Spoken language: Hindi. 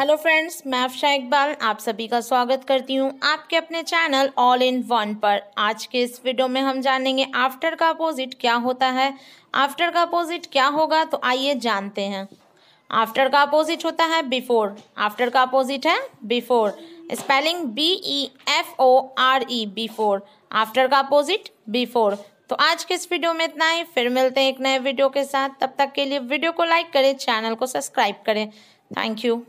हेलो फ्रेंड्स मैं अफशा इकबाल आप सभी का स्वागत करती हूं आपके अपने चैनल ऑल इन वन पर आज के इस वीडियो में हम जानेंगे आफ्टर का अपोजिट क्या होता है आफ्टर का अपोजिट क्या होगा तो आइए जानते हैं आफ्टर का अपोजिट होता है बिफोर आफ्टर का अपोजिट है before spelling B E F O R E before after का अपोजिट बिफोर तो आज के इस वीडियो में इतना ही फिर मिलते हैं एक नए वीडियो के साथ तब तक के लिए वीडियो को लाइक करें चैनल को सब्सक्राइब करें थैंक यू